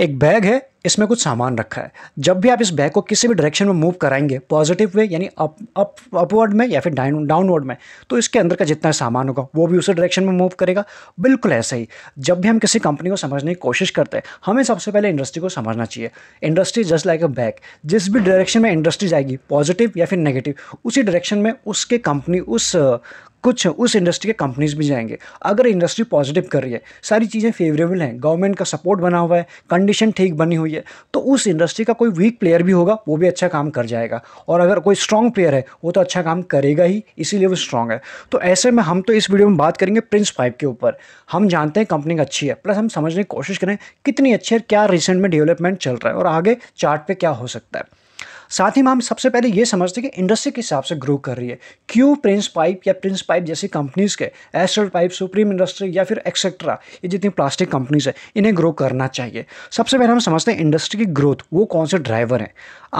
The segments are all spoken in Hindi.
एक बैग है इसमें कुछ सामान रखा है जब भी आप इस बैग को किसी भी डायरेक्शन में मूव कराएंगे पॉजिटिव वे यानी अप अप अपवर्ड में या फिर डाउन डाउनवर्ड में तो इसके अंदर का जितना सामान होगा वो भी उसी डायरेक्शन में मूव करेगा बिल्कुल ऐसा ही जब भी हम किसी कंपनी को समझने की कोशिश करते हैं हमें सबसे पहले इंडस्ट्री को समझना चाहिए industry just like a bag जिस भी डायरेक्शन में इंडस्ट्री जाएगी पॉजिटिव या फिर नेगेटिव उसी डायरेक्शन में उसके कंपनी उस कुछ उस इंडस्ट्री के कंपनीज भी जाएंगे अगर इंडस्ट्री पॉजिटिव कर रही है सारी चीज़ें फेवरेबल हैं गवर्नमेंट का सपोर्ट बना हुआ है कंडीशन ठीक बनी हुई है तो उस इंडस्ट्री का कोई वीक प्लेयर भी होगा वो भी अच्छा काम कर जाएगा और अगर कोई स्ट्रॉन्ग प्लेयर है वो तो अच्छा काम करेगा ही इसीलिए वो स्ट्रॉन्ग है तो ऐसे में हम तो इस वीडियो में बात करेंगे प्रिंस फाइव के ऊपर हम जानते हैं कंपनी अच्छी है प्लस हम समझने की कोशिश करें कितनी अच्छी है क्या रिसेंट में डेवलपमेंट चल रहा है और आगे चार्ट पे क्या हो सकता है साथ ही में हम सबसे पहले ये समझते हैं कि इंडस्ट्री के हिसाब से ग्रो कर रही है क्यों प्रिंस पाइप या प्रिंस पाइप जैसी कंपनीज़ के एस्ट्रल पाइप सुप्रीम इंडस्ट्री या फिर एक्सेट्रा ये जितनी प्लास्टिक कंपनीज़ है इन्हें ग्रो करना चाहिए सबसे पहले हम समझते हैं इंडस्ट्री की ग्रोथ वो कौन से ड्राइवर हैं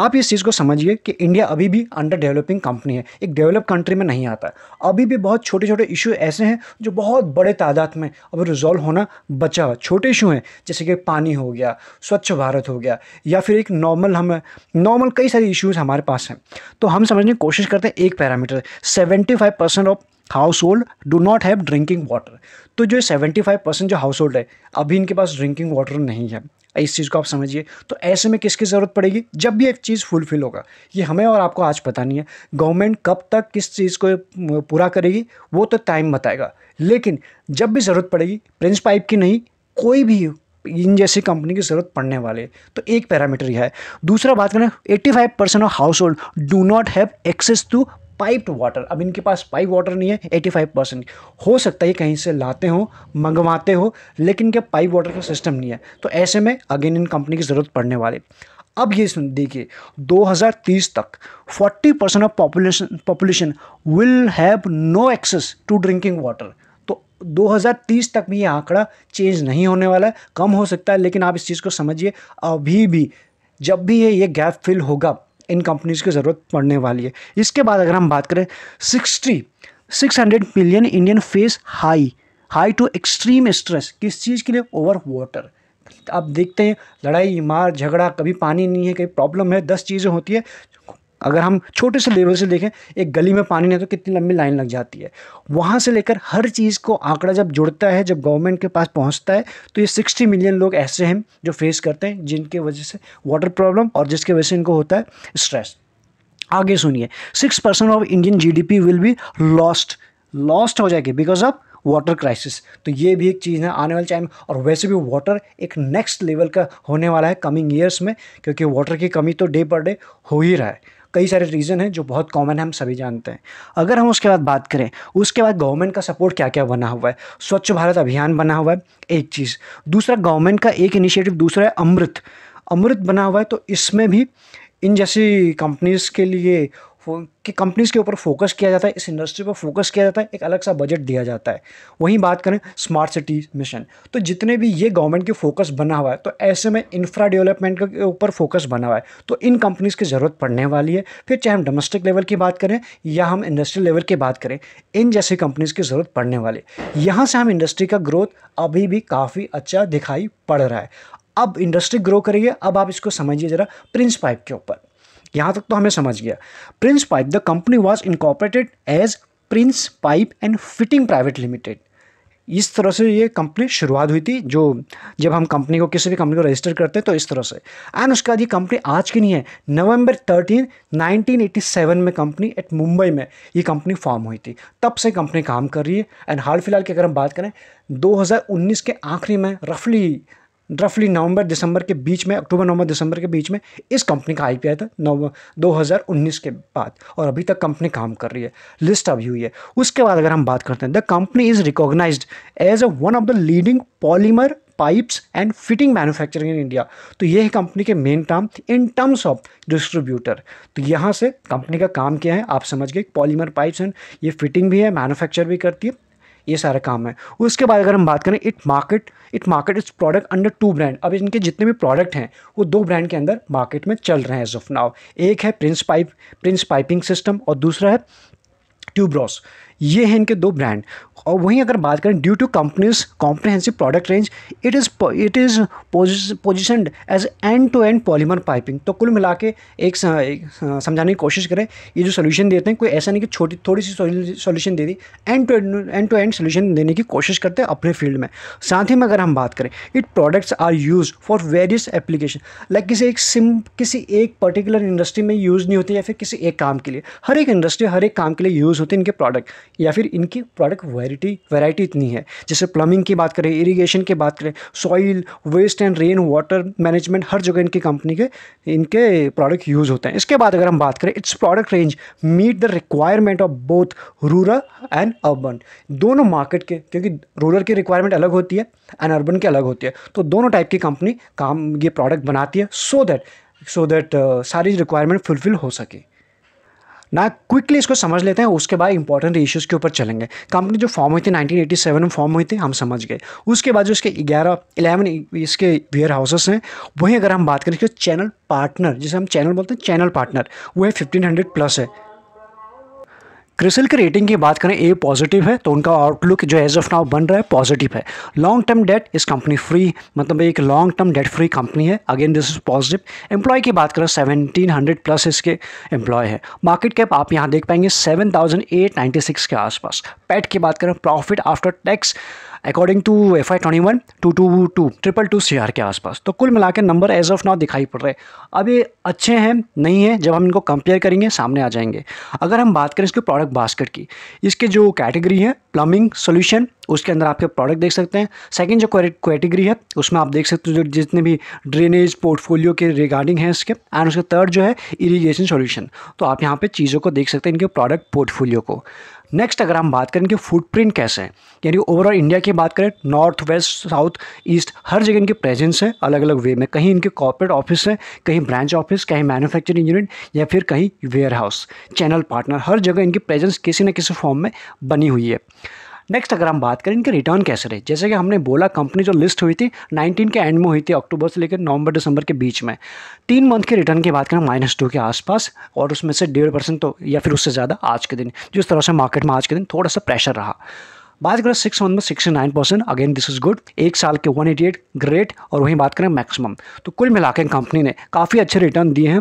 आप इस चीज़ को समझिए कि इंडिया अभी भी अंडर डेवलपिंग कंपनी है एक डेवलप कंट्री में नहीं आता अभी भी बहुत छोटे छोटे इशू ऐसे हैं जो बहुत बड़े तादाद में अब रिजॉल्व होना बचा हुआ छोटे इशू हैं जैसे कि पानी हो गया स्वच्छ भारत हो गया या फिर एक नॉर्मल हम नॉर्मल कई सारे सारे इश्यूज़ हमारे पास हैं तो हम समझने की कोशिश करते हैं एक parameter seventy five percent of household do not have drinking water तो जो सेवेंटी फाइव परसेंट जो हाउस होल्ड है अभी इनके पास ड्रिंकिंग वाटर नहीं है इस चीज़ को आप समझिए तो ऐसे में किसकी ज़रूरत पड़ेगी जब भी एक चीज़ फुलफिल होगा ये हमें और आपको आज पता नहीं है गवर्नमेंट कब तक किस चीज़ को पूरा करेगी वो तो टाइम बताएगा लेकिन जब भी ज़रूरत पड़ेगी प्रिंस पाइप की नहीं कोई भी इन जैसी कंपनी की ज़रूरत पड़ने वाले तो एक पैरामीटर यह है दूसरा बात करें five percent of household do not have access to piped water अब इनके पास पाइप वाटर नहीं है फाइव परसेंट हो सकता है कहीं से लाते हो मंगवाते हो लेकिन क्या पाइप वाटर का सिस्टम नहीं है तो ऐसे में अगेन इन कंपनी की ज़रूरत पड़ने वाले अब ये सुन देखिए 2030 तक 40 percent of population population will have no access to drinking water 2030 तक भी ये आंकड़ा चेंज नहीं होने वाला है कम हो सकता है लेकिन आप इस चीज़ को समझिए अभी भी जब भी ये ये गैप फिल होगा इन कंपनीज़ की ज़रूरत पड़ने वाली है इसके बाद अगर हम बात करें sixty six hundred million Indian face high high to extreme stress किस चीज़ के लिए ओवर वाटर आप देखते हैं लड़ाई मार झगड़ा कभी पानी नहीं है कभी प्रॉब्लम है दस चीज़ें होती है अगर हम छोटे से लेवल से देखें एक गली में पानी नहीं तो कितनी लंबी लाइन लग जाती है वहाँ से लेकर हर चीज़ को आंकड़ा जब जुड़ता है जब गवर्नमेंट के पास पहुँचता है तो ये सिक्सटी मिलियन लोग ऐसे हैं जो फेस करते हैं जिनके वजह से वाटर प्रॉब्लम और जिसके वजह से इनको होता है स्ट्रेस आगे सुनिए six percent of Indian GDP will be lost lost हो जाएगी बिकॉज ऑफ वाटर क्राइसिस तो ये भी एक चीज़ है आने वाले टाइम और वैसे भी वाटर एक नेक्स्ट लेवल का होने वाला है कमिंग ईयर्स में क्योंकि वाटर की कमी तो डे पर डे हो ही रहा है कई सारे रीज़न हैं जो बहुत कॉमन है हम सभी जानते हैं अगर हम उसके बाद बात करें उसके बाद गवर्नमेंट का सपोर्ट क्या क्या बना हुआ है स्वच्छ भारत अभियान बना हुआ है एक चीज़ दूसरा गवर्नमेंट का एक इनिशिएटिव दूसरा है अमृत अमृत बना हुआ है तो इसमें भी इन जैसी कंपनीज़ के लिए कि कंपनीज़ के ऊपर फोकस किया जाता है इस इंडस्ट्री पर फोकस किया जाता है एक अलग सा बजट दिया जाता है वहीं बात करें स्मार्ट सिटी मिशन तो जितने भी ये गवर्नमेंट के फोकस बना हुआ है तो ऐसे में इंफ्रा डेवलपमेंट के ऊपर फोकस बना हुआ है तो इन कंपनीज़ की ज़रूरत पड़ने वाली है फिर चाहे हम डोमेस्टिक लेवल की बात करें या हम इंडस्ट्रियल लेवल की बात करें इन जैसी कंपनीज़ की ज़रूरत पड़ने वाली है यहाँ से हम इंडस्ट्री का ग्रोथ अभी भी काफ़ी अच्छा दिखाई पड़ रहा है अब इंडस्ट्री ग्रो करेगी अब आप इसको समझिए ज़रा प्रिंस पाइप के ऊपर यहाँ तक तो हमें समझ गया Prince Pipe the company was incorporated as Prince Pipe and fitting private limited इस तरह से ये कंपनी शुरुआत हुई थी जो जब हम कंपनी को किसी भी कंपनी को रजिस्टर करते हैं तो इस तरह से एंड उसके बाद ये कंपनी आज की नहीं है नवंबर थर्टीन 1987 में कंपनी एट मुंबई में ये कंपनी फॉर्म हुई थी तब से कंपनी काम कर रही है एंड हाल फिलहाल की अगर हम बात करें 2019 के आखिरी में रफली रफली नवंबर दिसंबर के बीच में अक्टूबर नवंबर दिसंबर के बीच में इस कंपनी का आई आई था नव दो के बाद और अभी तक कंपनी काम कर रही है लिस्ट अभी हुई है उसके बाद अगर हम बात करते हैं the company is recognise as a one of the leading polymer pipes and fitting manufacturing in India तो ये है कंपनी के main term in terms of distributor तो यहाँ से कंपनी का काम क्या है आप समझ गए पॉलीमर पाइप्स एंड ये फिटिंग भी है मैन्युफैक्चर भी करती है ये सारा काम है उसके बाद अगर हम बात करें it market it market its product under two brand अब इनके जितने भी प्रोडक्ट हैं वो दो ब्रांड के अंदर मार्केट में चल रहे हैं जुफनाव एक है Prince Pipe Prince piping system और दूसरा है ट्यूब्रॉस ये हैं इनके दो ब्रांड और वहीं अगर बात करें due to company's comprehensive product range it is it is position as end to end polymer piping तो कुल मिला के एक समझाने की कोशिश करें ये जो सोल्यूशन देते हैं कोई ऐसा नहीं कि छोटी थोड़ी सी सोल्यूशन दे दी end to end to end solution देने की कोशिश करते हैं अपने फील्ड में साथ ही में अगर हम बात करें it products are use for various application like किसी एक सिम किसी एक पर्टिकुलर इंडस्ट्री में यूज़ नहीं होती या फिर किसी एक काम के लिए हर एक इंडस्ट्री हर एक काम के लिए यूज़ होते हैं इनके प्रोडक्ट या फिर इनकी प्रोडक्ट वैरायटी वैरायटी इतनी है जैसे प्लम्बिंग की बात करें इरिगेशन की बात करें soil waste and rain water management हर जगह इनकी कंपनी के इनके प्रोडक्ट यूज़ होते हैं इसके बाद अगर हम बात करें its product range meet the requirement of both rural and urban दोनों मार्केट के क्योंकि रूरल की रिक्वायरमेंट अलग होती है एंड अर्बन की अलग होती है तो दोनों टाइप की कंपनी काम ये प्रोडक्ट बनाती है सो दैट सो दैट सारी रिक्वायरमेंट फुलफिल हो सके ना क्विकली इसको समझ लेते हैं उसके बाद इंपॉर्टेंट इश्यूज़ के ऊपर चलेंगे कंपनी जो फॉर्म हुई थी 1987 में फॉर्म हुई थी हम समझ गए उसके बाद जो इसके ग्यारह इलेवन इसके वेयर हाउसेस हैं वहीं अगर हम बात करें इसके चैनल पार्टनर जिसे हम चैनल बोलते हैं चैनल पार्टनर वो है फिफ्टीन प्लस है क्रिसिल की रेटिंग की बात करें ए पॉजिटिव है तो उनका आउटलुक जो एज ऑफ नाउ बन रहा है पॉजिटिव है लॉन्ग टर्म डेट इस कंपनी फ्री मतलब एक long term debt free company है again this is positive employ की बात करें सेवनटीन हंड्रेड प्लस इसके एम्प्लॉय है मार्केट कैप आप यहाँ देख पाएंगे seven thousand eight ninety six के आसपास पैट की बात करें profit after tax according to F I twenty one two two two triple two C R के आसपास तो कुल मिला के नंबर एज ऑफ नाउ दिखाई पड़ रहे अब ये अच्छे हैं नहीं हैं जब हम इनको कंपेयर करेंगे सामने आ जाएंगे अगर हम बात करें इसके प्रोडक्ट बास्केट की इसके जो कैटेगरी है प्लम्बिंग सोल्यूशन उसके अंदर आपके प्रोडक्ट देख सकते हैं सेकेंड जो कैटेगरी है उसमें आप देख सकते हो जो जितने भी ड्रेनेज पोर्टफोलियो के रिगार्डिंग है इसके एंड उसके थर्ड जो है इरीगेशन सोल्यूशन तो आप यहाँ पर चीज़ों को देख सकते हैं इनके प्रोडक्ट पोर्टफोलियो को नेक्स्ट अगर हम बात करें कि फुटप्रिंट कैसे हैं यानी ओवरऑल इंडिया की बात करें नॉर्थ वेस्ट साउथ ईस्ट हर जगह इनकी प्रेजेंस है अलग अलग वे में कहीं इनके कॉर्पोरेट ऑफिस है कहीं ब्रांच ऑफिस कहीं मैन्युफैक्चरिंग यूनिट या फिर कहीं वेयर हाउस चैनल पार्टनर हर जगह इनकी प्रेजेंस किसी न किसी फॉर्म में बनी हुई है नेक्स्ट अगर हम बात करें इनके रिटर्न कैसे रहे जैसे कि हमने बोला कंपनी जो लिस्ट हुई थी नाइनटीन के एंड में हुई थी अक्टूबर से लेकर नवंबर दिसंबर के बीच में तीन मंथ के रिटर्न की बात करें माइनस टू के आसपास और उसमें से डेढ़ परसेंट तो या फिर उससे ज़्यादा आज के दिन जिस तरह से मार्केट में आज के दिन थोड़ा सा प्रेशर रहा बात करें सिक्स मंथ में sixty nine percent again this is good एक साल के वन एटी एट ग्रेट और वहीं बात करें मैक्सिमम तो कुल मिला कंपनी ने काफ़ी अच्छे रिटर्न दिए हैं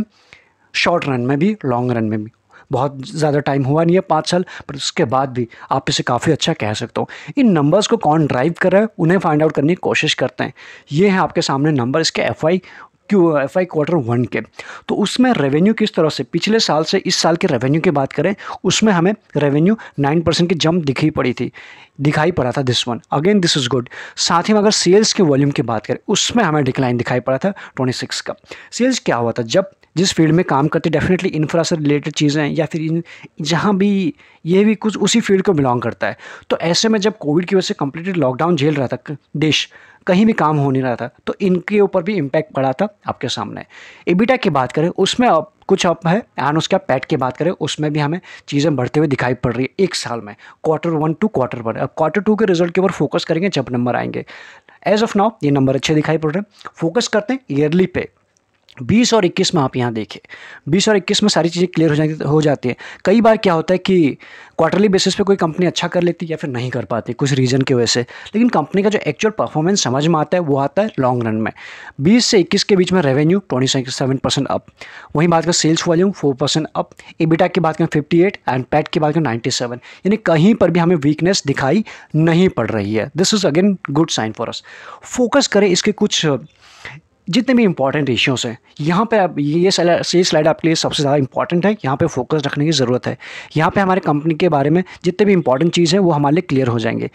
शॉर्ट रन में भी लॉन्ग रन में भी बहुत ज़्यादा टाइम हुआ नहीं है पाँच साल पर उसके बाद भी आप इसे काफ़ी अच्छा कह सकते हो इन नंबर्स को कौन ड्राइव कर रहा है उन्हें फाइंड आउट करने की कोशिश करते हैं ये हैं आपके सामने नंबर इसके F I Q F I quarter one के तो उसमें रेवेन्यू किस तरह से पिछले साल से इस साल के रेवेन्यू की बात करें उसमें हमें रेवेन्यू नाइन परसेंट की जंप दिखी पड़ी थी दिखाई पड़ा था this one again this is good साथ ही में अगर सेल्स के वॉल्यूम की बात करें उसमें हमें डिक्लाइन दिखाई पड़ा था ट्वेंटी सिक्स का सेल्स क्या हुआ था जब जिस फील्ड में काम करते डेफिनेटली इंफ्रा से रिलेटेड चीज़ें या फिर जहाँ भी ये भी कुछ उसी फील्ड को बिलोंग करता है तो ऐसे में जब कोविड की वजह से कम्प्लीटली लॉकडाउन झेल रहा था देश कहीं भी काम हो नहीं रहा था तो इनके ऊपर भी इम्पैक्ट पड़ा था आपके सामने एबिटा की बात करें उसमें अब कुछ अप है एंड उसके पैट की बात करें उसमें भी हमें चीज़ें बढ़ते हुए दिखाई पड़ रही है एक साल में quarter one two quarter one अब क्वार्टर टू के रिजल्ट के ऊपर फोकस करेंगे जब नंबर आएंगे एज ऑफ नाउ ये नंबर अच्छे दिखाई पड़ रहे हैं फोकस करते हैं ईयरली पे बीस और इक्कीस में आप यहाँ देखें बीस और इक्कीस में सारी चीज़ें क्लियर हो जाती हो जाती है कई बार क्या होता है कि क्वार्टरली बेसिस पे कोई कंपनी अच्छा कर लेती है या फिर नहीं कर पाती कुछ रीज़न की वजह से लेकिन कंपनी का जो एक्चुअल परफॉर्मेंस समझ में आता है वो आता है लॉन्ग रन में बीस से इक्कीस के बीच में revenue twenty seven percent up वहीं बात करें sales volume four percent up EBITDA की बात करें फिफ्टी एट एंड पैट की बात करें नाइन्टी सेवन यानी कहीं पर भी हमें वीकनेस दिखाई नहीं पड़ रही है this is again good sign for us focus करें इसके कुछ जितने भी इंपॉर्टेंट इश्यूज हैं यहाँ पे आप ये ये स्लाइड आपके लिए सबसे ज़्यादा इंपॉर्टेंट है यहाँ पे फोकस रखने की ज़रूरत है यहाँ पे हमारे कंपनी के बारे में जितने भी इंपॉर्टेंट चीज़ है वो हमारे लिए क्लियर हो जाएंगे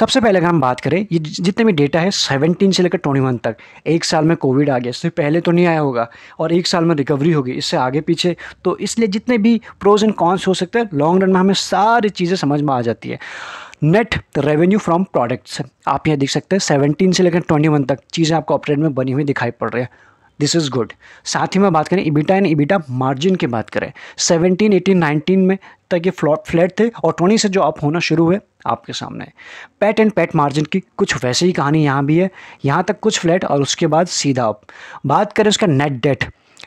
सबसे पहले अगर हम बात करें ये जितने भी डेटा है सेवनटीन से लेकर ट्वेंटी तक एक साल में कोविड आ गया इससे पहले तो नहीं आया होगा और एक साल में रिकवरी होगी इससे आगे पीछे तो इसलिए जितने भी प्रोज एंड कॉन्स हो सकते हैं लॉन्ग रन में हमें सारी चीज़ें समझ में आ जाती है नेट रेवेन्यू फ्रॉम प्रोडक्ट्स आप यहाँ देख सकते हैं सेवनटीन से लेकर ट्वेंटी वन तक चीज़ें आपको ऑपरेट में बनी हुई दिखाई पड़ रही है दिस इज़ गुड साथ ही में बात करें इबिटा एंड इबिटा मार्जिन की बात करें 17, 18, 19 में तक ये फ्लॉट फ्लैट थे और 20 से जो अप होना शुरू हुए आपके सामने पैट एंड पैट मार्जिन की कुछ वैसे ही कहानी यहाँ भी है यहाँ तक कुछ फ्लैट और उसके बाद सीधा अप बात करें उसका नेट डेट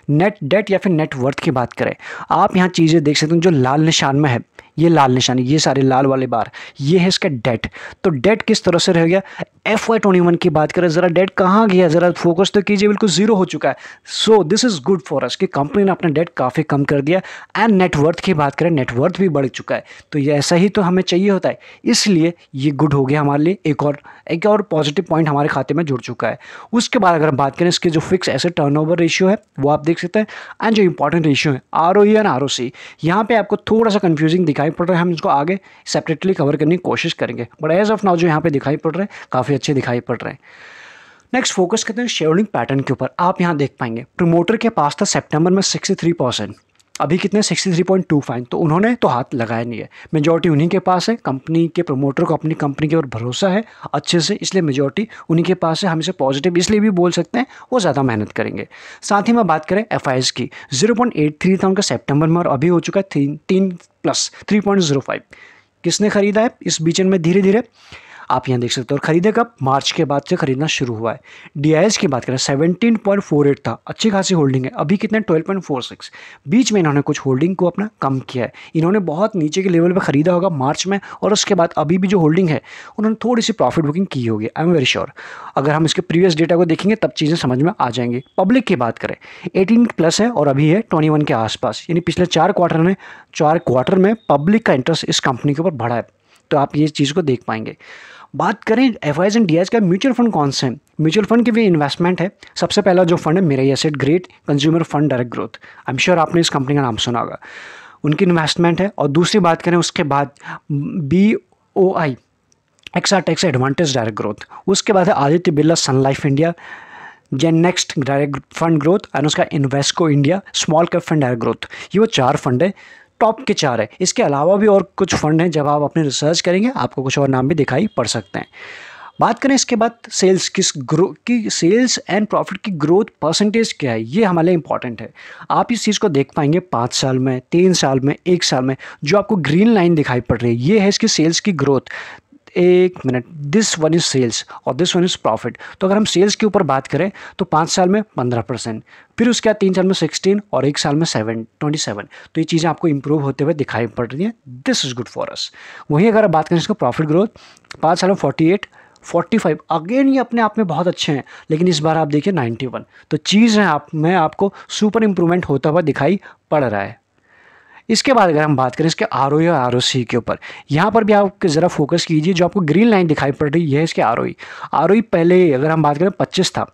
नेट डेट या फिर नेटवर्थ की बात करें आप यहाँ चीज़ें देख सकते हैं जो लाल निशान में है ये लाल निशानी ये सारे लाल वाले बार ये है इसका डेट तो डेट किस तरह से रह गया एफ वाई ट्वेंटी वन की बात करें ज़रा डेट कहाँ गया ज़रा फोकस तो कीजिए बिल्कुल जीरो हो चुका है so this is good for us कि कंपनी ने अपना डेट काफ़ी कम कर दिया एंड नेटवर्थ की बात करें नेटवर्थ भी बढ़ चुका है तो ये ऐसा ही तो हमें चाहिए होता है इसलिए ये गुड हो गया हमारे लिए एक और एक और पॉजिटिव पॉइंट हमारे खाते में जुड़ चुका है उसके बाद अगर हम बात करें इसके जो फिक्स टर्न टर्नओवर रेशियो है वो आप देख सकते हैं एंड जो इंपॉर्टेंट रेशियो है R O and R O C यहाँ पर आपको थोड़ा सा कन्फ्यूजिंग दिखाई पड़ रहा है हम इसको आगे सेपरेटली कवर करने की कोशिश करेंगे बट एज ऑफ नाउ जो यहाँ पर दिखाई पड़ रहे हैं काफ़ी अच्छे दिखाई पड़ रहे हैं नेक्स्ट फोकस करते हैं शेयरिंग पैटर्न के ऊपर आप यहाँ देख पाएंगे प्रमोटर के पास था सितंबर में 63 परसेंट अभी कितने sixty three point two five तो उन्होंने तो हाथ लगाया नहीं है मेजोरिटी उन्हीं के पास है कंपनी के प्रमोटर को अपनी कंपनी के ऊपर भरोसा है अच्छे से इसलिए मेजोरिटी उन्हीं के पास है हम इसे पॉजिटिव इसलिए भी बोल सकते हैं वो ज़्यादा मेहनत करेंगे साथ ही मैं बात करें एफ की जीरो पॉइंट एट थ्री था उनका सेप्टेम्बर में और अभी हो चुका है तीन तीन plus three point zero five किसने खरीदा है इस बीच में धीरे धीरे आप यहाँ देख सकते हो और खरीदे कब मार्च के बाद से खरीदना शुरू हुआ है डी की बात करें सेवनटीन पॉइंट फोर एट था अच्छी खासी होल्डिंग है अभी कितने ट्वेल्व पॉइंट फोर सिक्स बीच में इन्होंने कुछ होल्डिंग को अपना कम किया है इन्होंने बहुत नीचे के लेवल पर खरीदा होगा मार्च में और उसके बाद अभी भी जो होल्डिंग है उन्होंने थोड़ी सी प्रॉफिट बुकिंग की होगी आई एम वेरी श्योर अगर हम इसके प्रीवियस डेटा को देखेंगे तब चीज़ें समझ में आ जाएंगी पब्लिक की बात करें एटीन प्लस है और अभी है ट्वेंटी वन के आसपास यानी पिछले चार क्वार्टर में चार क्वार्टर में पब्लिक का इंटरेस्ट इस कंपनी के ऊपर बढ़ा है तो आप ये चीज़ को देख पाएंगे बात करें एफ एंड डी का म्यूचुअल फंड कौन से हैं म्यूचुअल फंड के भी इन्वेस्टमेंट है सबसे पहला जो फंड है मेरा asset great consumer fund direct growth I'm sure आपने इस कंपनी का नाम सुना होगा उनकी इन्वेस्टमेंट है और दूसरी बात करें उसके बाद B O I AXA tax advantage direct growth उसके बाद है Aditya Birla Sun Life India Gen Next direct fund growth and उसका Invesco India small cap fund direct growth ये वो चार फंड है टॉप के चार है इसके अलावा भी और कुछ फंड हैं जब आप अपने रिसर्च करेंगे आपको कुछ और नाम भी दिखाई पड़ सकते हैं बात करें इसके बाद सेल्स किस ग्रो की सेल्स एंड प्रॉफिट की ग्रोथ परसेंटेज क्या है ये हमारे लिए इंपॉर्टेंट है आप इस चीज़ को देख पाएंगे पाँच साल में तीन साल में एक साल में जो आपको ग्रीन लाइन दिखाई पड़ रही है ये है इसकी सेल्स की ग्रोथ एक minute this one is sales और दिस वन इज़ प्रॉफिट तो अगर हम सेल्स के ऊपर बात करें तो पाँच साल में पंद्रह परसेंट फिर उसके बाद तीन साल में सिक्सटीन और एक साल में सेवन ट्वेंटी सेवन तो ये चीज़ें आपको इंप्रूव होते हुए दिखाई पड़ रही हैं this is good for us वहीं अगर बात करें इसका प्रॉफिट ग्रोथ पाँच साल में forty eight forty five again ये अपने आप में बहुत अच्छे हैं लेकिन इस बार आप देखिए नाइन्टी वन तो चीज़ है आप में आपको सुपर इम्प्रूवमेंट होता हुआ दिखाई पड़ रहा है इसके बाद अगर हम बात करें इसके आर या आर के ऊपर यहाँ पर भी आप ज़रा फोकस कीजिए जो आपको ग्रीन लाइन दिखाई पड़ रही है इसके आर ओ e। e पहले अगर हम बात करें पच्चीस था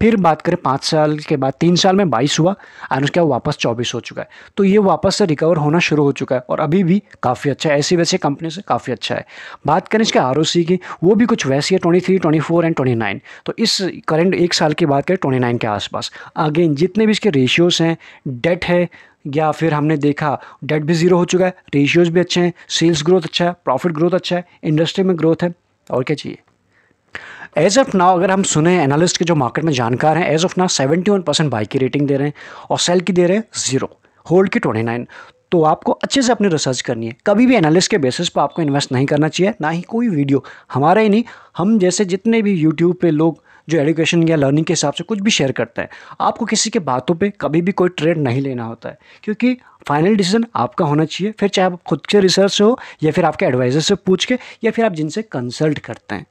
फिर बात करें पाँच साल के बाद तीन साल में बाईस हुआ और उसके बाद वापस चौबीस हो चुका है तो ये वापस से रिकवर होना शुरू हो चुका है और अभी भी काफ़ी अच्छा है ऐसी वैसे कंपनी से काफ़ी अच्छा है बात करें इसके आर की वो भी कुछ वैसी है twenty three twenty four and twenty nine तो इस करेंट एक साल की बात करें ट्वेंटी नाइन के आसपास अगेन जितने भी इसके रेशियोज़ हैं डेट है या फिर हमने देखा डेट भी ज़ीरो हो चुका है रेशियोज़ भी अच्छे हैं सेल्स ग्रोथ अच्छा है प्रॉफिट ग्रोथ अच्छा है इंडस्ट्री में ग्रोथ है और क्या चाहिए एज ऑफ नाउ अगर हम सुने एनालिस्ट के जो मार्केट में जानकार हैं as of now seventy one percent buy की रेटिंग दे रहे हैं और सेल की दे रहे हैं जीरो होल्ड की ट्वेंटी नाइन तो आपको अच्छे से अपनी रिसर्च करनी है कभी भी एनालिस्ट के बेसिस पर आपको इन्वेस्ट नहीं करना चाहिए ना ही कोई वीडियो हमारा ही नहीं हम जैसे जितने भी यूट्यूब पे लोग जो एडुकेशन या लर्निंग के हिसाब से कुछ भी शेयर करता है आपको किसी के बातों पर कभी भी कोई ट्रेड नहीं लेना होता है क्योंकि फाइनल डिसीजन आपका होना चाहिए फिर चाहे आप खुद के रिसर्च से हो या फिर आपके एडवाइज़र से पूछ के या फिर आप जिनसे कंसल्ट करते हैं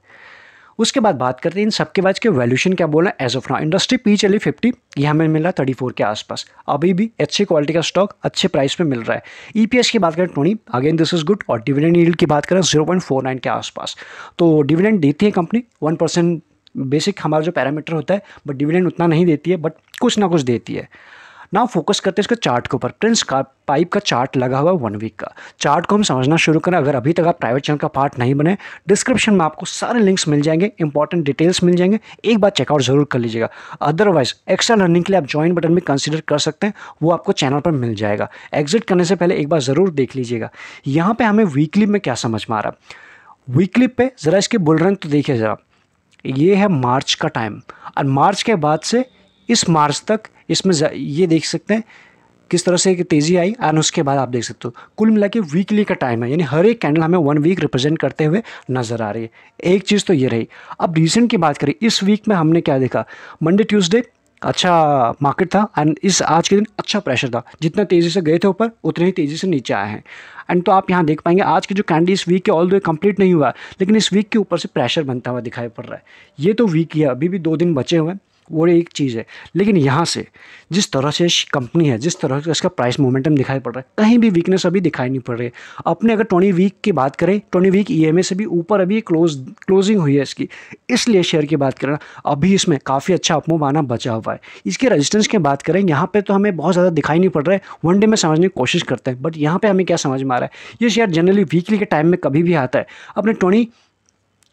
उसके बाद बात करते हैं इन सबके बाद के वैल्यूशन क्या बोला as of now industry P चली फिफ्टी यह हमें मिला थर्टी फोर के आसपास अभी भी अच्छी क्वालिटी का स्टॉक अच्छे प्राइस पे मिल रहा है ईपीएस e की बात करें twenty again this is good और डिविडेंड यील्ड की बात करें जीरो पॉइंट फोर नाइन के आसपास तो डिविडेंड देती है कंपनी वन परसेंट बेसिक हमारा जो पैरामीटर होता है बट डिविडेंड उतना नहीं देती है बट कुछ ना कुछ देती है ना फोकस करते हैं इसके चार्ट के ऊपर प्रिंस का पाइप का चार्ट लगा हुआ है वन वीक का चार्ट को हम समझना शुरू करें अगर अभी तक आप प्राइवेट चैनल का पार्ट नहीं बने डिस्क्रिप्शन में आपको सारे लिंक्स मिल जाएंगे इंपॉर्टेंट डिटेल्स मिल जाएंगे एक बार चेकआउट जरूर कर लीजिएगा अदरवाइज एक्स्ट्रा लर्निंग के लिए आप ज्वाइन बटन भी कंसिडर कर सकते हैं वो आपको चैनल पर मिल जाएगा एग्जिट करने से पहले एक बार ज़रूर देख लीजिएगा यहाँ पर हमें वीकली में क्या समझ में आ रहा है वीकली पे ज़रा इसके हैं तो देखिए ज़रा ये है मार्च का टाइम और मार्च के बाद से इस मार्च तक इसमें ये देख सकते हैं किस तरह से एक तेज़ी आई एंड उसके बाद आप देख सकते हो कुल मिला के वीकली का टाइम है यानी हर एक कैंडल हमें वन वीक रिप्रेजेंट करते हुए नज़र आ रही है एक चीज़ तो ये रही अब रीसेंट की बात करें इस वीक में हमने क्या देखा मंडे ट्यूसडे अच्छा मार्केट था एंड इस आज के दिन अच्छा प्रेशर था जितना तेज़ी से गए थे ऊपर उतने ही तेज़ी से नीचे आए हैं एंड तो आप यहाँ देख पाएंगे आज के जो कैंडी इस वीक के ऑल दो कंप्लीट नहीं हुआ लेकिन इस वीक के ऊपर से प्रेशर बनता हुआ दिखाई पड़ रहा है ये तो वीक ही है अभी भी दो दिन बचे हुए हैं वो एक चीज़ है लेकिन यहाँ से जिस तरह से कंपनी है जिस तरह से इसका प्राइस मोमेंटम दिखाई पड़ रहा है कहीं भी वीकनेस अभी दिखाई नहीं पड़ रही है अपने अगर ट्वेंटी वीक की बात करें ट्वेंटी वीक ई से भी ऊपर अभी क्लोज क्लोजिंग हुई है इसकी इसलिए शेयर की बात करें अभी इसमें काफ़ी अच्छा अपमूव आना बचा हुआ है इसके रजिस्टेंस की बात करें यहाँ पर तो हमें बहुत ज़्यादा दिखाई नहीं पड़ रहा है वन डे में समझने की कोशिश करते हैं बट यहाँ पर हमें क्या समझ में आ रहा है ये शेयर जनरली वीकली के टाइम में कभी भी आता है अपने ट्वेंटी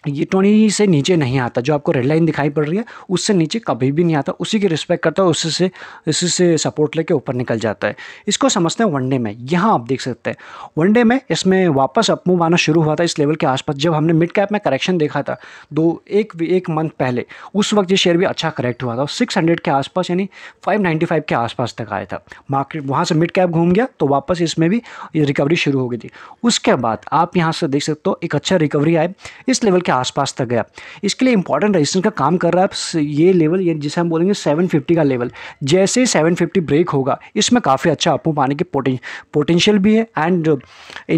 ये ट्वेंटी से नीचे नहीं आता जो आपको रेड लाइन दिखाई पड़ रही है उससे नीचे कभी भी नहीं आता उसी की रिस्पेक्ट करता है उसी से इसी से सपोर्ट लेके ऊपर निकल जाता है इसको समझते हैं वनडे में यहाँ आप देख सकते हैं वनडे में इसमें वापस अपमूव आना शुरू हुआ था इस लेवल के आसपास जब हमने मिड कैप में करेक्शन देखा था दो एक एक मंथ पहले उस वक्त ये शेयर भी अच्छा करेक्ट हुआ था सिक्स हंड्रेड के आसपास यानी फाइव नाइन्टी फाइव के आसपास तक आया था मार्केट वहाँ से मिड कैप घूम गया तो वापस इसमें भी रिकवरी शुरू हो गई थी उसके बाद आप यहाँ से देख सकते हो एक अच्छा रिकवरी आए इस लेवल के आसपास तक गया इसके लिए इंपॉर्टेंट रजिस्टेंस का काम कर रहा है ये लेवल ये जिसे हम बोलेंगे 750 का लेवल जैसे ही 750 ब्रेक होगा इसमें काफ़ी अच्छा अपू पाने की पोटेंशियल भी है एंड uh,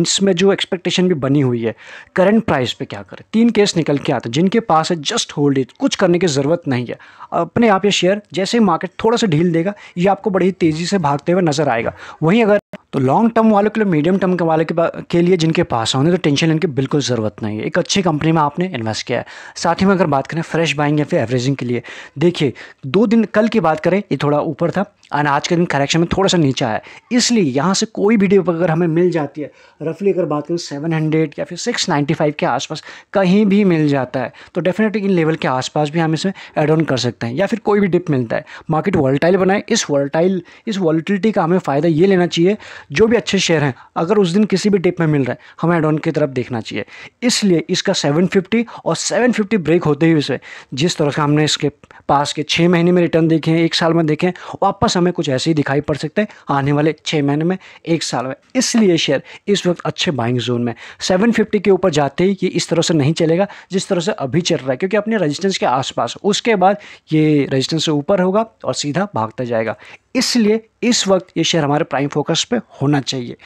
इसमें जो एक्सपेक्टेशन भी बनी हुई है करंट प्राइस पर क्या करें तीन केस निकल के आते हैं जिनके पास है जस्ट होल्ड इट कुछ करने की ज़रूरत नहीं है अपने आप ये शेयर जैसे ही मार्केट थोड़ा सा ढील देगा ये आपको बड़ी तेज़ी से भागते हुए नज़र आएगा वहीं अगर तो लॉन्ग टर्म वालों के लिए मीडियम टर्म के वाले के, के लिए जिनके पास होंगे तो टेंशन लेने की बिल्कुल ज़रूरत नहीं है एक अच्छी कंपनी में आपने इन्वेस्ट किया है साथ ही में अगर बात करें फ्रेश बाइंग या फिर एवरेजिंग के लिए देखिए दो दिन कल की बात करें ये थोड़ा ऊपर था एंड आज के दिन करेक्शन में थोड़ा सा नीचा है इसलिए यहाँ से कोई भी डिप अगर हमें मिल जाती है रफली अगर बात करें सेवन हंड्रेड या फिर सिक्स नाइन्टी फाइव के आसपास कहीं भी मिल जाता है तो डेफिनेटली इन लेवल के आसपास भी हम इसमें एड ऑन कर सकते हैं या फिर कोई भी डिप मिलता है मार्केट वॉल्टाइल बनाए इस वॉल्टाइल इस वॉलिटिलिटी का हमें फ़ायदा ये लेना चाहिए जो भी अच्छे शेयर हैं अगर उस दिन किसी भी टिप में मिल रहा है हमें एड की तरफ देखना चाहिए इसलिए इसका 750 और 750 ब्रेक होते ही उसे जिस तरह से हमने इसके पास के छः महीने में रिटर्न देखे हैं एक साल में देखें वापस हमें कुछ ऐसे ही दिखाई पड़ सकते हैं आने वाले छः महीने में एक साल में इसलिए शेयर इस वक्त अच्छे बाइंग जोन में फिफ्टी के ऊपर जाते ही ये इस तरह से नहीं चलेगा जिस तरह से अभी चल रहा है क्योंकि अपने रजिस्टेंस के आसपास उसके बाद ये रजिस्टेंस से ऊपर होगा और सीधा भागता जाएगा इसलिए इस वक्त ये शेयर हमारे प्राइम फोकस पे होना चाहिए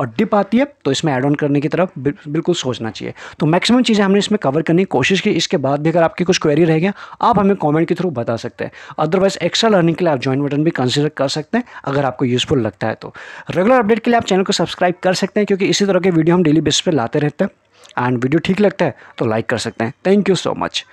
और डिप आती है तो इसमें एड ऑन करने की तरफ बिल्कुल सोचना चाहिए तो मैक्सिमम चीज़ें हमने इसमें कवर करने की कोशिश की इसके बाद भी अगर आपकी कुछ क्वेरी रह गया आप हमें कमेंट के थ्रू बता सकते हैं अदरवाइज एक्स्ट्रा लर्निंग के लिए आप ज्वाइन बटन भी कंसिडर कर सकते हैं अगर आपको यूजफुल लगता है तो रेगुलर अपडेट के लिए आप चैनल को सब्सक्राइब कर सकते हैं क्योंकि इसी तरह के वीडियो हम डेली बेसिस पर लाते रहते हैं एंड वीडियो ठीक लगता है तो लाइक कर सकते हैं थैंक यू सो मच